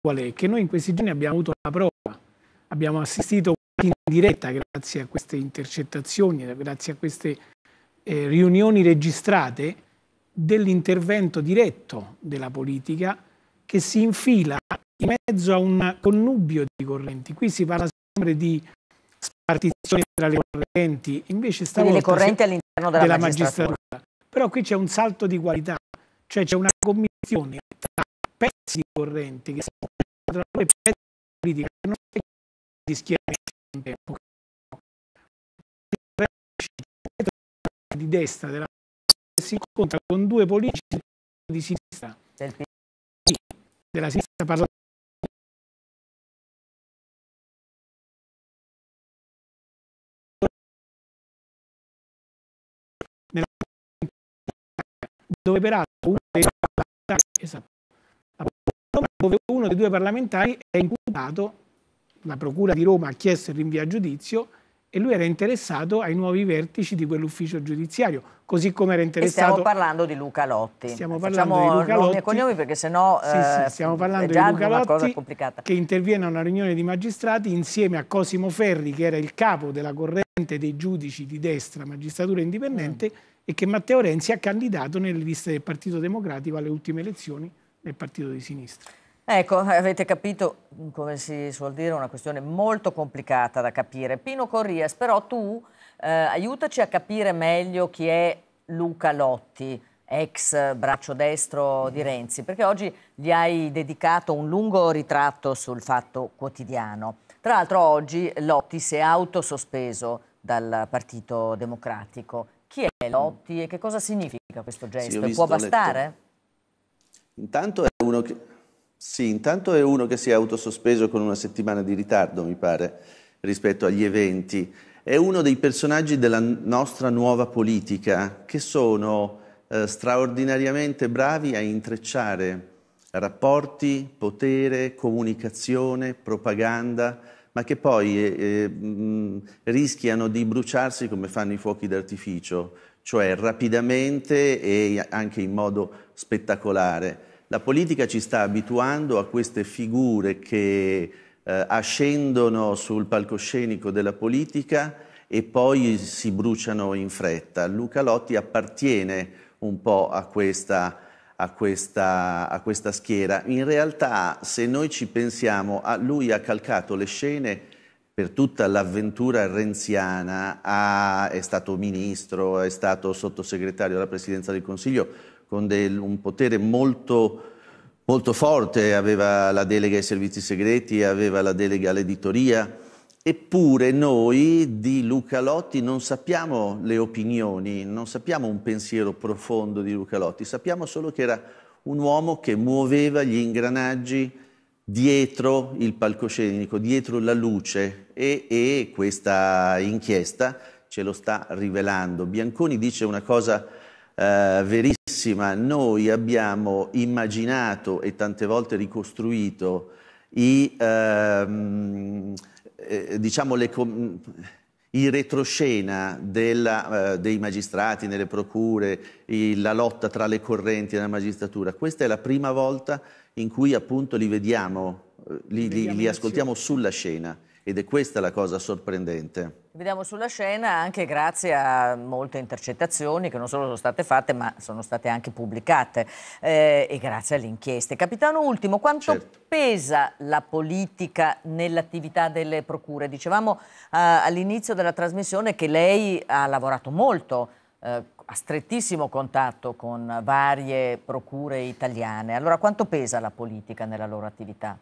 qual è? Che noi in questi giorni abbiamo avuto la prova, abbiamo assistito in diretta grazie a queste intercettazioni, grazie a queste eh, riunioni registrate dell'intervento diretto della politica che si infila in mezzo a un connubio di correnti. Qui si parla sempre di spartizione tra le correnti, invece stavolta le correnti all'interno della, della magistratura. magistratura. Però qui c'è un salto di qualità, cioè c'è una commissione tra correnti che sono tra loro e politica che non sono di schieramento in tempo di destra della che si incontra con due politici di sinistra del della sinistra parlamentare dove peraltro uno dei uno dei due parlamentari è imputato, la Procura di Roma ha chiesto il rinvio a giudizio e lui era interessato ai nuovi vertici di quell'ufficio giudiziario, così come era interessato... E stiamo parlando di Luca Lotti. Stiamo parlando Facciamo di Luca Lotti. e cognomi perché sennò sì, sì, eh, stiamo parlando di Luca Lotti che interviene a una riunione di magistrati insieme a Cosimo Ferri che era il capo della corrente dei giudici di destra, magistratura indipendente, mm. e che Matteo Renzi ha candidato nelle liste del Partito Democratico alle ultime elezioni nel Partito di Sinistra. Ecco, avete capito, come si suol dire, una questione molto complicata da capire. Pino Corrias, però tu eh, aiutaci a capire meglio chi è Luca Lotti, ex braccio destro di Renzi, perché oggi gli hai dedicato un lungo ritratto sul fatto quotidiano. Tra l'altro oggi Lotti si è autosospeso dal Partito Democratico. Chi è Lotti e che cosa significa questo gesto? Sì, Può bastare? Intanto è uno che sì, intanto è uno che si è autosospeso con una settimana di ritardo, mi pare, rispetto agli eventi. È uno dei personaggi della nostra nuova politica che sono eh, straordinariamente bravi a intrecciare rapporti, potere, comunicazione, propaganda, ma che poi eh, eh mh, rischiano di bruciarsi come fanno i fuochi d'artificio, cioè rapidamente e anche in modo spettacolare. La politica ci sta abituando a queste figure che eh, ascendono sul palcoscenico della politica e poi si bruciano in fretta. Luca Lotti appartiene un po' a questa, a questa, a questa schiera. In realtà, se noi ci pensiamo, a, lui ha calcato le scene per tutta l'avventura renziana, ha, è stato ministro, è stato sottosegretario alla Presidenza del Consiglio, con del, un potere molto, molto forte, aveva la delega ai servizi segreti, aveva la delega all'editoria, eppure noi di Luca Lotti non sappiamo le opinioni, non sappiamo un pensiero profondo di Luca Lotti, sappiamo solo che era un uomo che muoveva gli ingranaggi dietro il palcoscenico, dietro la luce e, e, questa inchiesta ce lo sta rivelando. Bianconi dice una cosa eh, verissima lunghissima noi abbiamo immaginato e tante volte ricostruito i, ehm, eh, diciamo le, i retroscena della, eh, dei magistrati nelle procure, i, la lotta tra le correnti della magistratura. Questa è la prima volta in cui appunto li vediamo, eh, li, li, li ascoltiamo sulla scena. Ed è questa la cosa sorprendente. Vediamo sulla scena anche grazie a molte intercettazioni che non solo sono state fatte ma sono state anche pubblicate eh, e grazie alle inchieste. Capitano Ultimo, quanto certo. pesa la politica nell'attività delle procure? Dicevamo eh, all'inizio della trasmissione che lei ha lavorato molto eh, a strettissimo contatto con varie procure italiane. Allora quanto pesa la politica nella loro attività?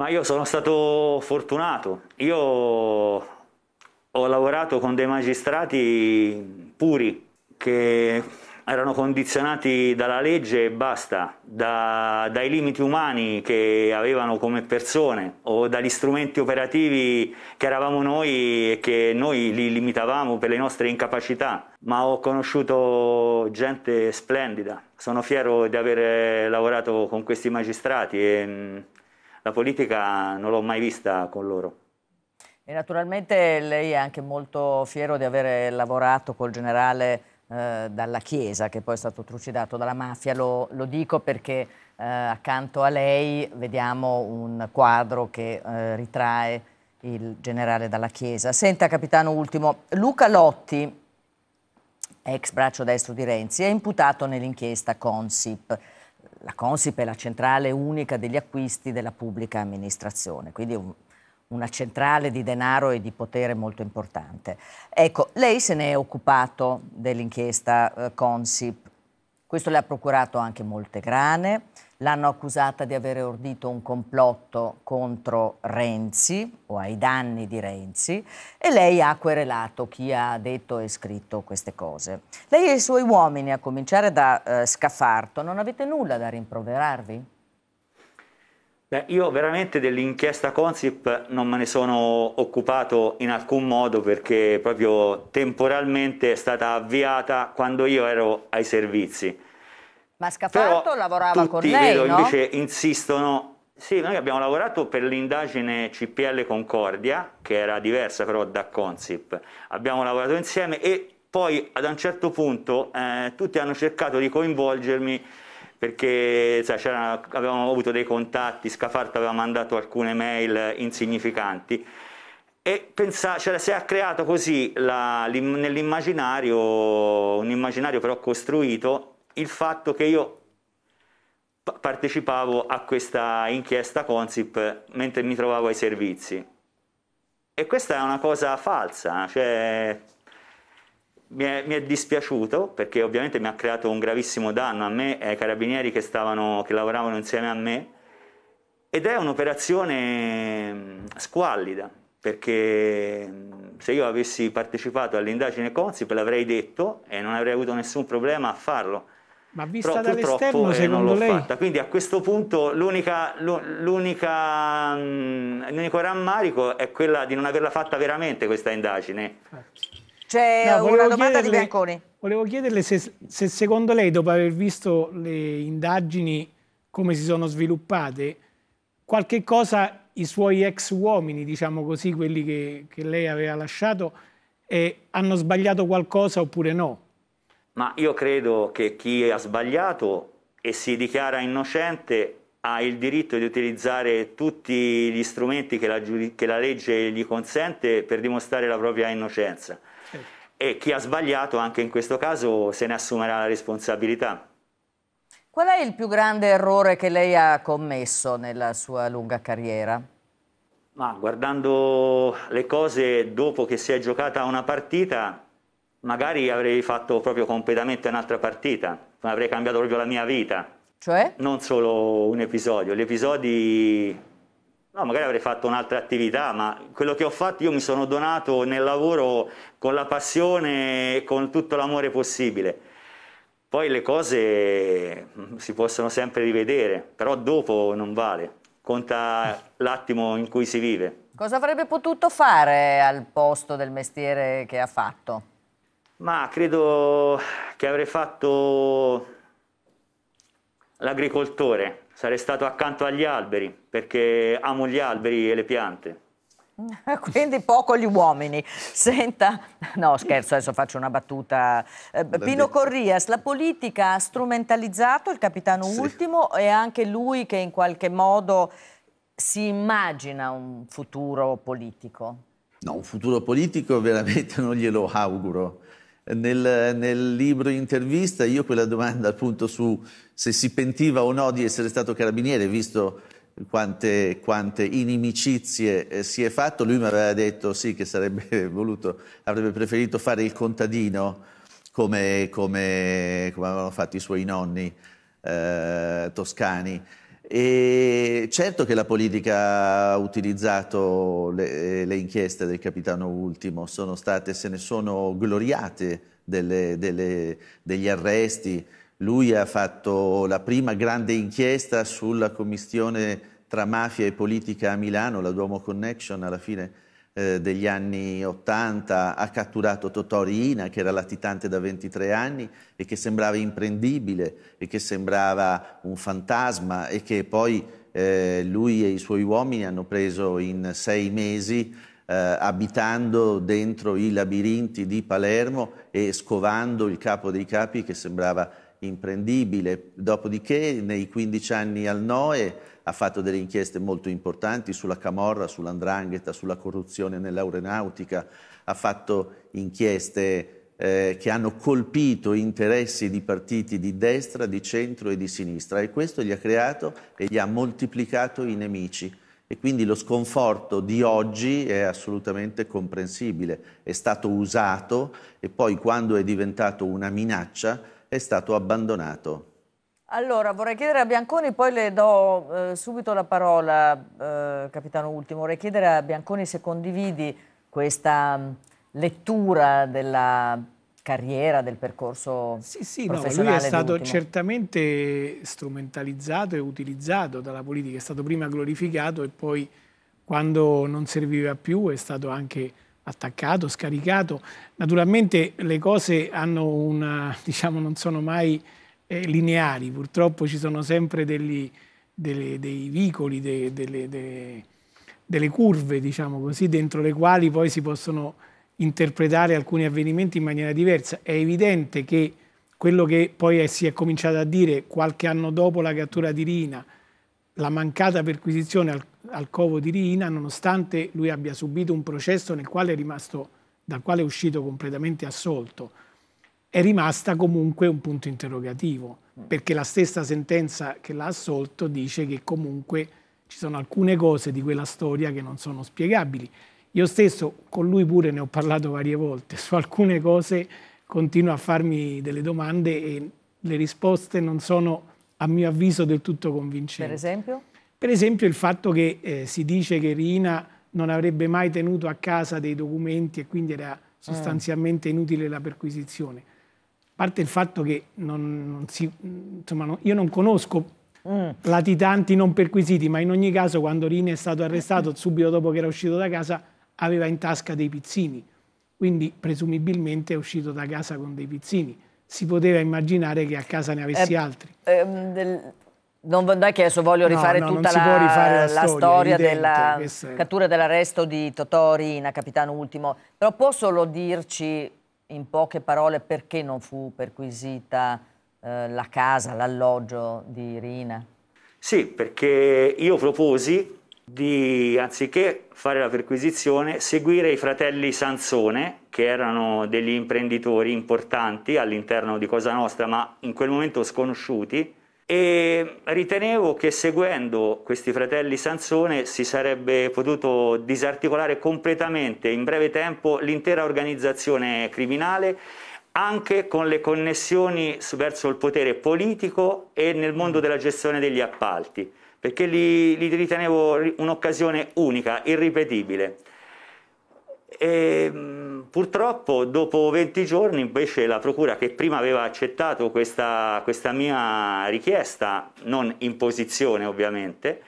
Ma io sono stato fortunato, io ho lavorato con dei magistrati puri che erano condizionati dalla legge e basta, da, dai limiti umani che avevano come persone o dagli strumenti operativi che eravamo noi e che noi li limitavamo per le nostre incapacità, ma ho conosciuto gente splendida, sono fiero di aver lavorato con questi magistrati e la politica non l'ho mai vista con loro. E naturalmente lei è anche molto fiero di aver lavorato col generale eh, dalla Chiesa, che poi è stato trucidato dalla mafia. Lo, lo dico perché eh, accanto a lei vediamo un quadro che eh, ritrae il generale dalla Chiesa. Senta, capitano ultimo, Luca Lotti, ex braccio destro di Renzi, è imputato nell'inchiesta Consip la Consip è la centrale unica degli acquisti della pubblica amministrazione, quindi un, una centrale di denaro e di potere molto importante. Ecco, lei se ne è occupato dell'inchiesta eh, Consip, questo le ha procurato anche molte grane, L'hanno accusata di avere ordito un complotto contro Renzi o ai danni di Renzi e lei ha querelato chi ha detto e scritto queste cose. Lei e i suoi uomini, a cominciare da eh, Scafarto, non avete nulla da rimproverarvi? Beh, io veramente dell'inchiesta Consip non me ne sono occupato in alcun modo perché proprio temporalmente è stata avviata quando io ero ai servizi. Ma Scafatto lavorava tutti, con lei, vedo, no? invece insistono sì, noi abbiamo lavorato per l'indagine CPL Concordia, che era diversa però da Consip. Abbiamo lavorato insieme e poi ad un certo punto eh, tutti hanno cercato di coinvolgermi perché sai, avevamo avuto dei contatti, Scafarto aveva mandato alcune mail insignificanti e pensa, cioè, si è creato così nell'immaginario, un immaginario però costruito il fatto che io partecipavo a questa inchiesta Consip mentre mi trovavo ai servizi. E questa è una cosa falsa, cioè mi è, mi è, dispiaciuto perché ovviamente mi ha creato un gravissimo danno a me e ai carabinieri che, stavano, che lavoravano insieme a me ed è un'operazione squallida perché se io avessi partecipato all'indagine Consip l'avrei detto e non avrei avuto nessun problema a farlo ma vista dall'esterno, eh, secondo lei? Fatta. Quindi a questo punto mm, l'unico rammarico è quella di non averla fatta veramente questa indagine. C'è no, una domanda di Bianconi. Volevo chiederle se, se secondo lei, dopo aver visto le indagini come si sono sviluppate, qualche cosa i suoi ex uomini, diciamo così, quelli che, che lei aveva lasciato, eh, hanno sbagliato qualcosa oppure no? ma io credo che chi ha sbagliato e si dichiara innocente ha il diritto di utilizzare tutti gli strumenti che la, che la legge gli consente per dimostrare la propria innocenza. Sì. Certo. E chi ha sbagliato anche in questo caso se ne assumerà la responsabilità. Qual è il più grande errore che lei ha commesso nella sua lunga carriera? Ma guardando le cose dopo che si è giocata una partita, magari avrei fatto proprio completamente un'altra partita, avrei cambiato proprio la mia vita. Cioè? Non solo un episodio, gli episodi... No, magari avrei fatto un'altra attività, ma quello che ho fatto io mi sono donato nel lavoro con la passione e con tutto l'amore possibile. Poi le cose mm, si possono sempre rivedere, però dopo non vale, conta l'attimo in cui si vive. Cosa avrebbe potuto fare al posto del mestiere che ha fatto? Ma credo che avrei fatto l'agricoltore, sarei stato accanto agli alberi, perché amo gli alberi e le piante. Quindi poco gli uomini. Senta, no scherzo, adesso faccio una battuta. Eh, Pino Corrias, la politica ha strumentalizzato il capitano sì. ultimo e anche lui che in qualche modo si immagina un futuro politico. No, un futuro politico veramente non glielo auguro nel, nel, libro intervista, io quella domanda appunto su se si pentiva o no di essere stato carabiniere, visto quante, quante inimicizie eh, si è fatto, lui mi aveva detto sì che sarebbe voluto, avrebbe preferito fare il contadino come, come, come avevano fatto i suoi nonni eh, toscani. E certo che la politica ha utilizzato le, eh, le, inchieste del capitano Ultimo, sono state, se ne sono gloriate delle, delle, degli arresti. Lui ha fatto la prima grande inchiesta sulla commissione tra mafia e politica a Milano, la Duomo Connection, alla fine eh, degli anni 80 ha catturato Totò Riina, che era latitante da 23 anni e che sembrava imprendibile e che sembrava un fantasma e che poi eh, lui e i suoi uomini hanno preso in sei mesi eh, abitando dentro i labirinti di Palermo e scovando il capo dei capi che sembrava imprendibile. Dopodiché nei 15 anni al NOE ha fatto delle inchieste molto importanti sulla camorra, sull'andrangheta, sulla corruzione nell'aeronautica, ha fatto inchieste eh, che hanno colpito interessi di partiti di destra, di centro e di sinistra e questo gli ha creato e gli ha moltiplicato i nemici. E quindi lo sconforto di oggi è assolutamente comprensibile, è stato usato e poi quando è diventato una minaccia è stato abbandonato. Allora, vorrei chiedere a Bianconi, poi le do eh, subito la parola, eh, Capitano Ultimo. Vorrei chiedere a Bianconi se condividi questa mm, lettura della carriera, del percorso sì, sì, no, lui è stato certamente strumentalizzato e utilizzato dalla politica. È stato prima glorificato e poi, quando non serviva più, è stato anche attaccato, scaricato. Naturalmente le cose una, diciamo, non sono mai eh, lineari, purtroppo ci sono sempre degli, delle, dei vicoli, de, delle, de, delle, curve, diciamo così, dentro le quali poi si possono interpretare alcuni avvenimenti in maniera diversa. È evidente che quello che poi è, si è cominciato a dire qualche anno dopo la cattura di Rina, la mancata perquisizione al, al covo di Riina, nonostante lui abbia subito un processo nel quale è rimasto, dal quale è uscito completamente assolto, è rimasta comunque un punto interrogativo, mm. perché la stessa sentenza che l'ha assolto dice che comunque ci sono alcune cose di quella storia che non sono spiegabili. Io stesso con lui pure ne ho parlato varie volte, su alcune cose continuo a farmi delle domande e le risposte non sono a mio avviso del tutto convincente. Per esempio? Per esempio il fatto che eh, si dice che Rina non avrebbe mai tenuto a casa dei documenti e quindi era mm. sostanzialmente inutile la perquisizione. A parte il fatto che non, non si, insomma, no, io non conosco mm. latitanti non perquisiti, ma in ogni caso quando Rina è stato arrestato subito dopo che era uscito da casa aveva in tasca dei pizzini, quindi presumibilmente è uscito da casa con dei pizzini si poteva immaginare che a casa ne avessi eh, altri. Ehm, del... Non, non, è che adesso voglio rifare no, no, tutta la, rifare la, la, storia, evidente, della questa... cattura dell'arresto di Totori in Capitano Ultimo, però può solo dirci in poche parole perché non fu perquisita eh, la casa, l'alloggio di Irina? Sì, perché io proposi di, anziché fare la perquisizione, seguire i fratelli Sansone, che erano degli imprenditori importanti all'interno di Cosa Nostra, ma in quel momento sconosciuti, e ritenevo che seguendo questi fratelli Sansone si sarebbe potuto disarticolare completamente in breve tempo l'intera organizzazione criminale anche con le connessioni verso il potere politico e nel mondo della gestione degli appalti perché li, li ritenevo un'occasione unica, irripetibile. E, ehm, purtroppo dopo 20 giorni invece la procura che prima aveva accettato questa, questa mia richiesta, non in posizione ovviamente,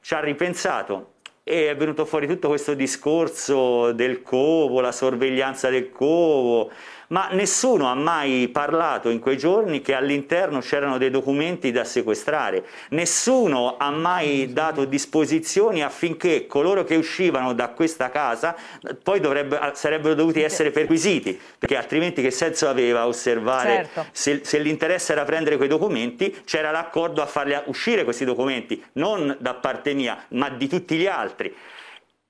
ci ha ripensato e è venuto fuori tutto questo discorso del covo, la sorveglianza del covo, ma nessuno ha mai parlato in quei giorni che all'interno c'erano dei documenti da sequestrare, nessuno ha mai dato disposizioni affinché coloro che uscivano da questa casa poi dovrebbe, ah, sarebbero dovuti essere perquisiti, perché altrimenti che senso aveva osservare certo. se, se l'interesse era prendere quei documenti, c'era l'accordo a farli uscire questi documenti, non da parte mia, ma di tutti gli altri.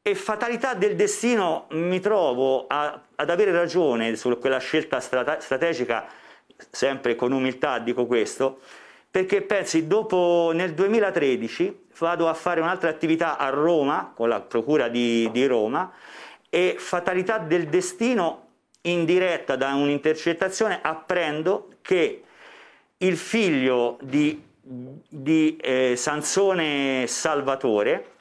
E fatalità del destino mi trovo a, ad avere ragione su quella scelta strate strategica, sempre con umiltà dico questo, perché pensi, dopo nel 2013 vado a fare un'altra attività a Roma, con la Procura di, di Roma, e fatalità del destino in diretta da un'intercettazione apprendo che il figlio di, di eh, Sansone Salvatore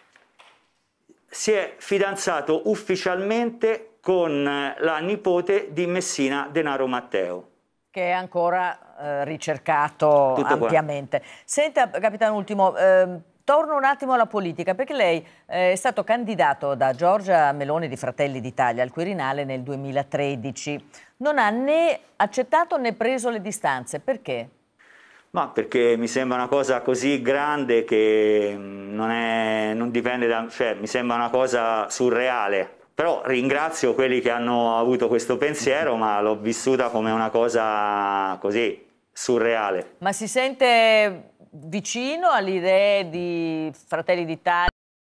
si è fidanzato ufficialmente con eh, la nipote di Messina Denaro Matteo. Che è ancora eh, ricercato Tutto ampiamente. Qua. Senta, capitano Ultimo, eh, torno un attimo alla politica, perché lei eh, è stato candidato da Giorgia Meloni di Fratelli d'Italia al Quirinale nel 2013. Non ha né accettato né preso le distanze. Perché? Ma perché mi sembra una cosa così grande che mm, non, è, non dipende da... cioè mi sembra una cosa surreale. Però ringrazio quelli che hanno avuto questo pensiero, ma l'ho vissuta come una cosa così surreale. Ma si sente vicino alle idee di Fratelli d'Italia?